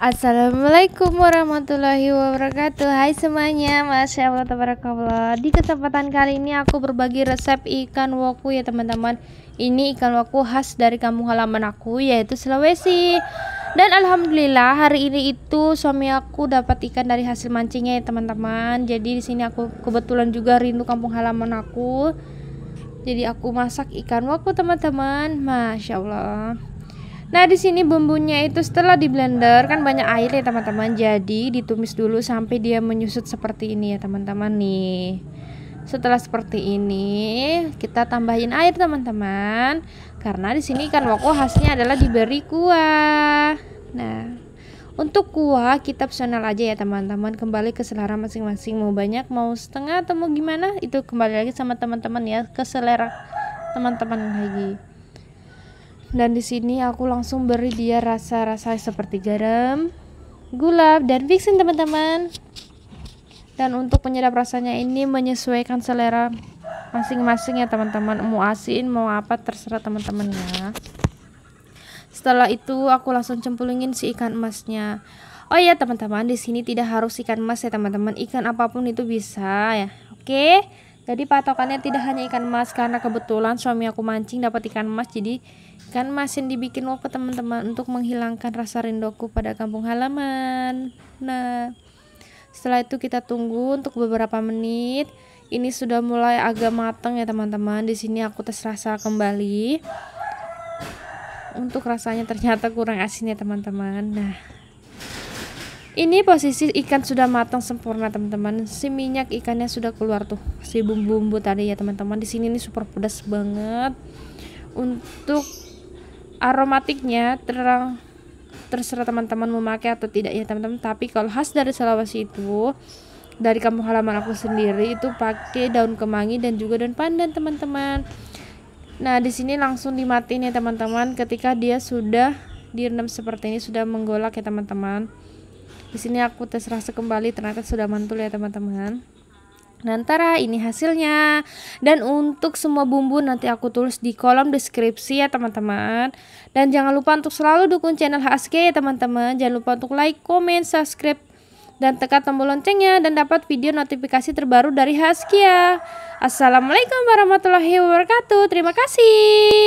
Assalamualaikum warahmatullahi wabarakatuh Hai semuanya Masya Allah tabarakallah Di kesempatan kali ini aku berbagi resep ikan woku ya teman-teman Ini ikan woku khas dari kampung halaman aku yaitu Sulawesi Dan Alhamdulillah hari ini itu suami aku dapat ikan dari hasil mancingnya ya teman-teman Jadi di sini aku kebetulan juga rindu kampung halaman aku Jadi aku masak ikan waku teman-teman Masya Allah Nah, di sini bumbunya itu setelah di blender kan banyak air ya, teman-teman. Jadi, ditumis dulu sampai dia menyusut seperti ini ya, teman-teman nih. Setelah seperti ini, kita tambahin air, teman-teman. Karena di sini kan woko khasnya adalah diberi kuah. Nah, untuk kuah kita personal aja ya teman-teman Kembali ke selera masing-masing Mau banyak mau setengah atau mau gimana Itu kembali lagi sama teman-teman ya Ke selera teman-teman lagi dan di sini aku langsung beri dia rasa-rasa seperti garam, gula, dan fixin teman-teman. Dan untuk penyedap rasanya ini menyesuaikan selera masing-masing ya teman-teman. Mau asin, mau apa terserah teman-teman ya. Setelah itu aku langsung cemplungin si ikan emasnya. Oh iya teman-teman, di sini tidak harus ikan emas ya teman-teman. Ikan apapun itu bisa ya. Oke. Okay? Jadi patokannya tidak hanya ikan emas karena kebetulan suami aku mancing dapat ikan emas jadi ikan emas yang dibikin wok teman-teman untuk menghilangkan rasa rindoku pada kampung halaman. Nah, setelah itu kita tunggu untuk beberapa menit. Ini sudah mulai agak matang ya teman-teman. Di sini aku tes rasa kembali. Untuk rasanya ternyata kurang asin ya teman-teman. Nah, ini posisi ikan sudah matang sempurna teman-teman. Si minyak ikannya sudah keluar tuh. Si bumbu-bumbu tadi ya teman-teman. Di sini ini super pedas banget. Untuk aromatiknya terang terserah teman-teman memakai atau tidak ya teman-teman. Tapi kalau khas dari Sulawesi itu dari kampung halaman aku sendiri itu pakai daun kemangi dan juga daun pandan teman-teman. Nah, di sini langsung dimatiin ya teman-teman ketika dia sudah direndam seperti ini sudah menggolak ya teman-teman. Di sini aku tes rasa kembali, ternyata sudah mantul ya teman-teman. Nantara ah, ini hasilnya Dan untuk semua bumbu nanti aku tulis di kolom deskripsi ya teman-teman Dan jangan lupa untuk selalu dukung channel HSG ya teman-teman Jangan lupa untuk like, comment, subscribe dan tekan tombol loncengnya dan dapat video notifikasi terbaru dari ya Assalamualaikum warahmatullahi wabarakatuh. Terima kasih.